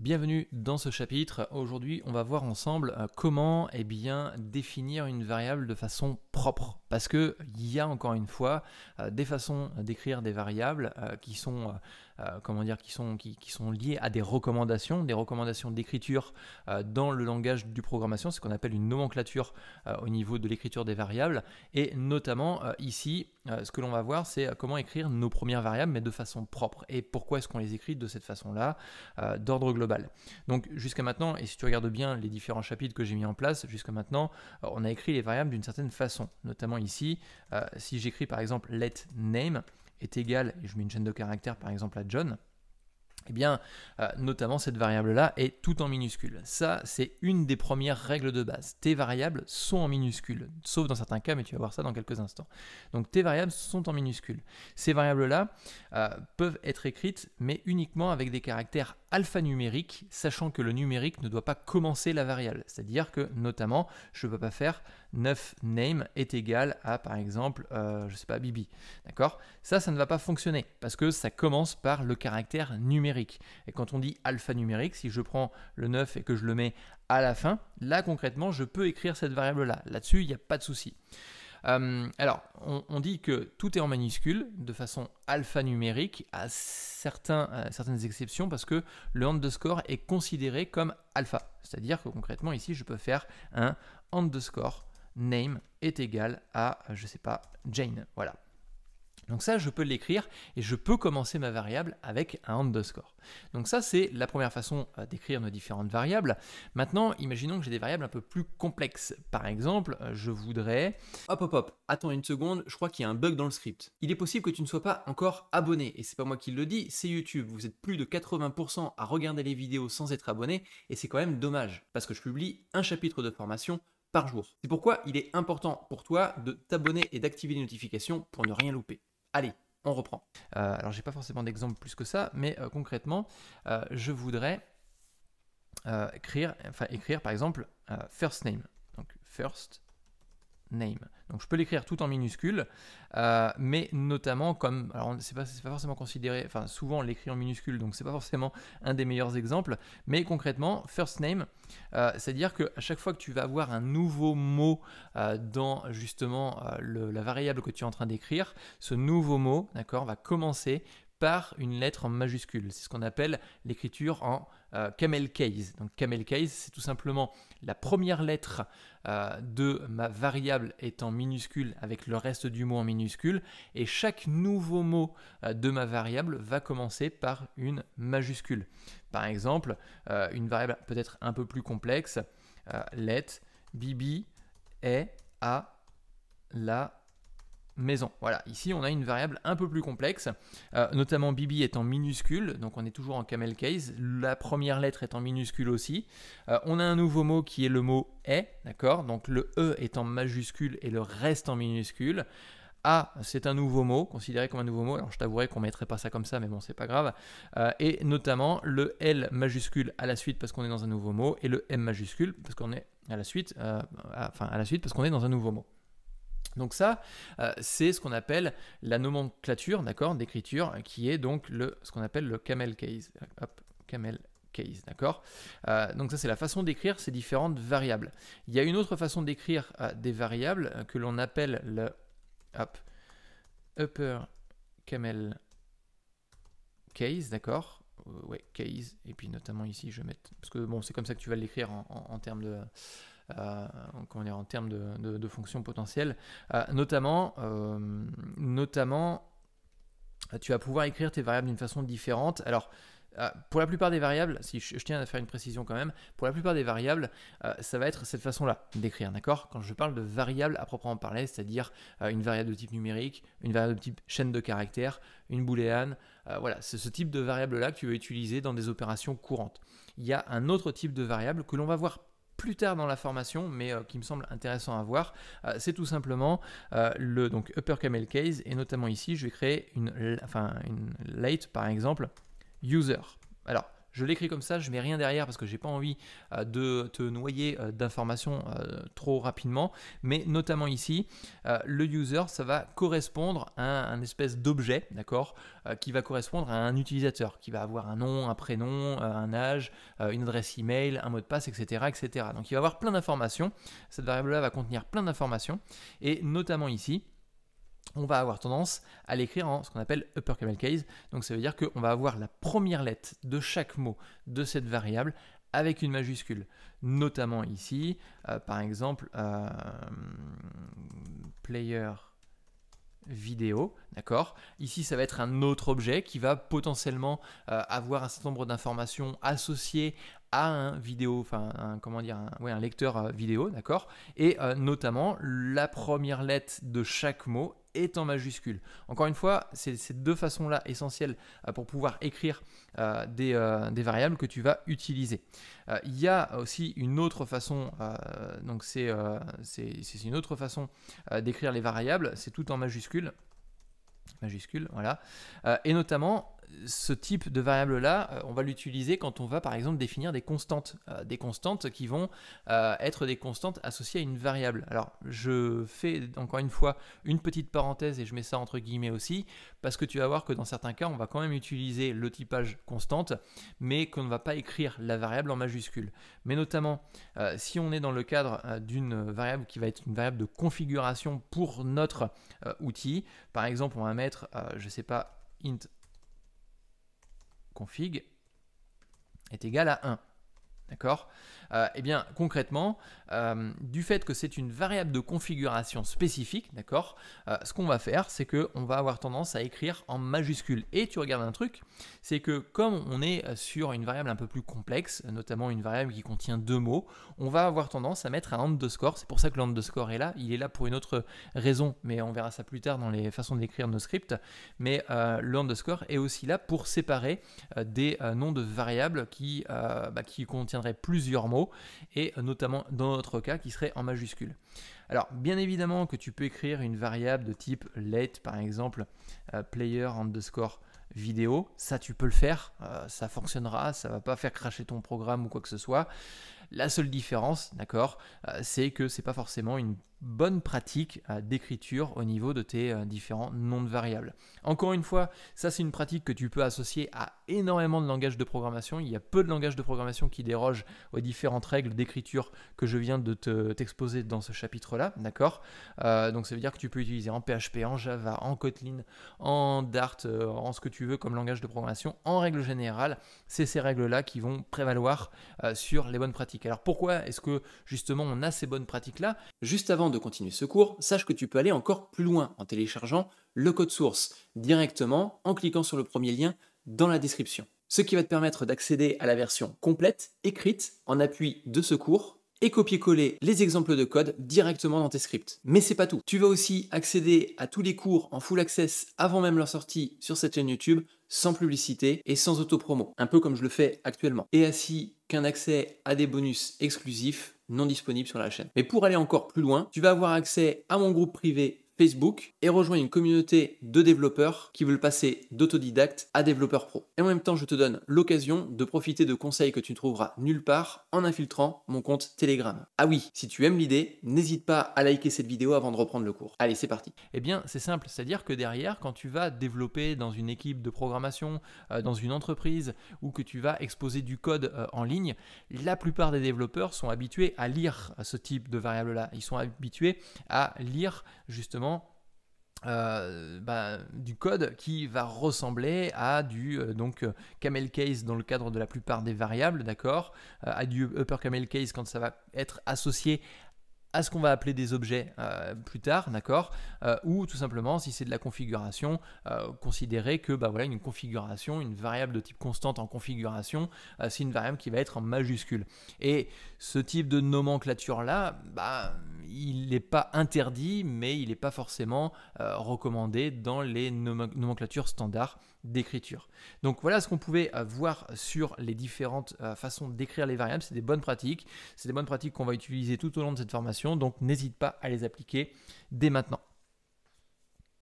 Bienvenue dans ce chapitre. Aujourd'hui, on va voir ensemble euh, comment et eh bien, définir une variable de façon propre. Parce qu'il y a encore une fois euh, des façons d'écrire des variables euh, qui sont euh, comment dire, qui sont, qui, sont liées à des recommandations, des recommandations d'écriture euh, dans le langage du programmation, ce qu'on appelle une nomenclature euh, au niveau de l'écriture des variables. Et notamment ici, ce que l'on va voir, c'est comment écrire nos premières variables, mais de façon propre. Et pourquoi est-ce qu'on les écrit de cette façon-là, d'ordre global. Donc jusqu'à maintenant, et si tu regardes bien les différents chapitres que j'ai mis en place, jusqu'à maintenant, on a écrit les variables d'une certaine façon. Notamment ici, si j'écris par exemple let name, est égal, et je mets une chaîne de caractères par exemple à John, et eh bien, euh, notamment cette variable-là est tout en minuscules. Ça, c'est une des premières règles de base. Tes variables sont en minuscules, sauf dans certains cas, mais tu vas voir ça dans quelques instants. Donc tes variables sont en minuscules. Ces variables-là euh, peuvent être écrites, mais uniquement avec des caractères alphanumérique, sachant que le numérique ne doit pas commencer la variable. C'est-à-dire que, notamment, je ne peux pas faire 9 name est égal à, par exemple, je euh, je sais pas, Bibi. D'accord Ça, ça ne va pas fonctionner parce que ça commence par le caractère numérique. Et quand on dit alphanumérique, si je prends le 9 et que je le mets à la fin, là, concrètement, je peux écrire cette variable-là. Là-dessus, il n'y a pas de souci. Euh, alors, on, dit que tout est en manuscule de façon alphanumérique, à, à certaines exceptions, parce que le underscore est considéré comme alpha. C'est-à-dire que concrètement, ici, je peux faire un underscore name est égal à, je ne sais pas, Jane. Voilà. Donc ça, je peux l'écrire et je peux commencer ma variable avec un underscore. Donc ça, c'est la première façon euh, d'écrire nos différentes variables. Maintenant, imaginons que j'ai des variables un peu plus complexes. Par exemple, euh, je voudrais... Hop, hop, hop, attends une seconde, je crois qu'il y a un bug dans le script. Il est possible que tu ne sois pas encore abonné, et c'est pas moi qui le dis, c'est YouTube. Vous êtes plus de 80% à regarder les vidéos sans être abonné, et c'est quand même dommage, parce que je publie un chapitre de formation par jour. C'est pourquoi il est important pour toi de t'abonner et d'activer les notifications pour ne rien louper. Allez, on reprend. Euh, alors, j'ai pas forcément d'exemple plus que ça, mais euh, concrètement, euh, je voudrais écrire, enfin, écrire par exemple first name. Donc, first name. Donc je peux l'écrire tout en minuscule, euh, mais notamment comme, alors c'est pas, pas forcément considéré, enfin souvent l'écrit en minuscule donc c'est pas forcément un des meilleurs exemples, mais concrètement, first name, euh, c'est-à-dire que à chaque fois que tu vas avoir un nouveau mot euh, dans justement la variable que tu es en train d'écrire, ce nouveau mot, d'accord, va commencer par une lettre en majuscule. C'est ce qu'on appelle l'écriture en euh, camel case. Donc camel case, c'est tout simplement la première lettre euh, de ma variable étant en minuscule avec le reste du mot en minuscule, et chaque nouveau mot euh, de ma variable va commencer par une majuscule. Par exemple, une variable peut-être un peu plus complexe, let, bibi, est, a, la, maison. Voilà, ici on a une variable un peu plus complexe, euh, notamment Bibi est en minuscule, donc on est toujours en camel case, la première lettre est en minuscule aussi. Euh, on a un nouveau mot qui est le mot est, d'accord Donc le E est en majuscule et le reste en minuscule. A, c'est un nouveau mot, considéré comme un nouveau mot. Alors je t'avouerai qu'on ne mettrait pas ça comme ça, mais bon, c'est pas grave. Euh, et notamment le L majuscule à la suite parce qu'on est dans un nouveau mot, et le M majuscule parce qu'on est à la suite, enfin à la suite parce qu'on est dans un nouveau mot. Donc ça, euh, c'est ce qu'on appelle la nomenclature, d'accord, d'écriture, qui est donc le, ce qu'on appelle le camel case. camel case, d'accord euh, Donc ça, c'est la façon d'écrire ces différentes variables. Il y a une autre façon d'écrire euh, des variables que l'on appelle le upper camel case, d'accord Ouais, case, et puis notamment ici, je vais mettre... Parce que bon, c'est comme ça que tu vas l'écrire en termes de... Euh, en termes de, fonctions potentielles. Euh, notamment, euh, notamment, tu vas pouvoir écrire tes variables d'une façon différente. Alors, pour la plupart des variables, si je, tiens à faire une précision quand même, pour la plupart des variables, ça va être cette façon-là d'écrire, d'accord Quand je parle de variables à proprement parler, c'est-à-dire une variable de type numérique, une variable de type chaîne de caractères, une booléane, voilà, c'est ce type de variable-là que tu vas utiliser dans des opérations courantes. Il y a un autre type de variable que l'on va voir plus tard dans la formation, mais euh, qui me semble intéressant à voir, euh, c'est tout simplement euh, le donc upper camel case, et notamment ici, je vais créer une, enfin, une late par exemple user. Alors, je l'écris comme ça, je mets rien derrière parce que j'ai pas envie euh, de te noyer euh, d'informations euh, trop rapidement. Mais notamment ici, le user, ça va correspondre à un espèce d'objet, d'accord, qui va correspondre à un utilisateur, qui va avoir un nom, un prénom, un âge, une adresse email, un mot de passe, etc., etc. Donc il va avoir plein d'informations. Cette variable-là va contenir plein d'informations et notamment ici on va avoir tendance à l'écrire en ce qu'on appelle upper camel case. Donc ça veut dire qu'on va avoir la première lettre de chaque mot de cette variable avec une majuscule. Notamment ici, euh, par exemple, euh, player vidéo, d'accord Ici, ça va être un autre objet qui va potentiellement euh, avoir un certain nombre d'informations associées à un vidéo, enfin, comment dire, un lecteur vidéo, d'accord Et notamment, la première lettre de chaque mot en majuscule. Encore une fois, c'est ces deux façons-là essentielles euh, pour pouvoir écrire euh, euh, des, variables que tu vas utiliser. il y a aussi une autre façon, donc c'est une autre façon d'écrire les variables, c'est tout en majuscule. Majuscule, voilà. et notamment, ce type de variable-là, euh, on va l'utiliser quand on va par exemple définir des constantes, euh, des constantes qui vont euh, être des constantes associées à une variable. Alors je fais encore une fois une petite parenthèse et je mets ça entre guillemets aussi, parce que tu vas voir que dans certains cas, on va quand même utiliser le typage constante, mais qu'on ne va pas écrire la variable en majuscule. Mais notamment, si on est dans le cadre d'une variable qui va être une variable de configuration pour notre outil, par exemple, on va mettre, je ne sais pas, int config est égal à 1. D'accord euh, Eh bien, concrètement, euh, du fait que c'est une variable de configuration spécifique, d'accord euh, Ce qu'on va faire, c'est qu'on va avoir tendance à écrire en majuscule. Et tu regardes un truc, c'est que comme on est sur une variable un peu plus complexe, notamment une variable qui contient deux mots, on va avoir tendance à mettre un underscore. C'est pour ça que l'underscore est là. Il est là pour une autre raison, mais on verra ça plus tard dans les façons d'écrire nos scripts. Mais l'underscore est aussi là pour séparer des noms de variables qui, bah, qui contiennent plusieurs mots, et notamment dans notre cas qui serait en majuscule. Alors bien évidemment que tu peux écrire une variable de type let par exemple, euh, player underscore vidéo, ça tu peux le faire, euh, ça fonctionnera, ça va pas faire cracher ton programme ou quoi que ce soit. La seule différence, d'accord, euh, c'est que c'est pas forcément une bonnes pratiques euh, d'écriture au niveau de tes euh, différents noms de variables. Encore une fois, ça c'est une pratique que tu peux associer à énormément de langages de programmation. Il y a peu de langages de programmation qui dérogent aux différentes règles d'écriture que je viens de t'exposer dans ce chapitre-là, d'accord euh, Donc ça veut dire que tu peux utiliser en PHP, en Java, en Kotlin, en Dart, en ce que tu veux comme langage de programmation. En règle générale, c'est ces règles-là qui vont prévaloir sur les bonnes pratiques. Alors pourquoi est-ce que justement on a ces bonnes pratiques-là Juste avant de continuer ce cours, sache que tu peux aller encore plus loin en téléchargeant le code source directement en cliquant sur le premier lien dans la description. Ce qui va te permettre d'accéder à la version complète, écrite, en appui de ce cours et copier-coller les exemples de code directement dans tes scripts. Mais c'est pas tout. Tu vas aussi accéder à tous les cours en full access avant même leur sortie sur cette chaîne YouTube, sans publicité et sans autopromo, un peu comme je le fais actuellement. Et ainsi qu'un accès à des bonus exclusifs non disponible sur la chaîne. Mais pour aller encore plus loin, tu vas avoir accès à mon groupe privé Facebook et rejoins une communauté de développeurs qui veulent passer d'autodidacte à développeur pro. Et en même temps, je te donne l'occasion de profiter de conseils que tu ne trouveras nulle part en infiltrant mon compte Telegram. Ah oui, si tu aimes l'idée, n'hésite pas à liker cette vidéo avant de reprendre le cours. Allez, c'est parti. Eh bien, c'est simple, c'est-à-dire que derrière, quand tu vas développer dans une équipe de programmation, euh, dans une entreprise ou que tu vas exposer du code euh, en ligne, la plupart des développeurs sont habitués à lire ce type de variable-là. Ils sont habitués à lire justement euh, bah, du code qui va ressembler à du euh, donc euh, camel case dans le cadre de la plupart des variables, d'accord, à du upper camel case quand ça va être associé à ce qu'on va appeler des objets euh, plus tard, d'accord euh, Ou tout simplement, si c'est de la configuration, euh, considérer que bah, voilà, une configuration, une variable de type constante en configuration, c'est une variable qui va être en majuscule. Et ce type de nomenclature-là, bah, il n'est pas interdit, mais il n'est pas forcément recommandé dans les nomenclatures standards d'écriture. Donc voilà ce qu'on pouvait voir sur les différentes façons d'écrire les variables. C'est des bonnes pratiques. C'est des bonnes pratiques qu'on va utiliser tout au long de cette formation donc n'hésite pas à les appliquer dès maintenant.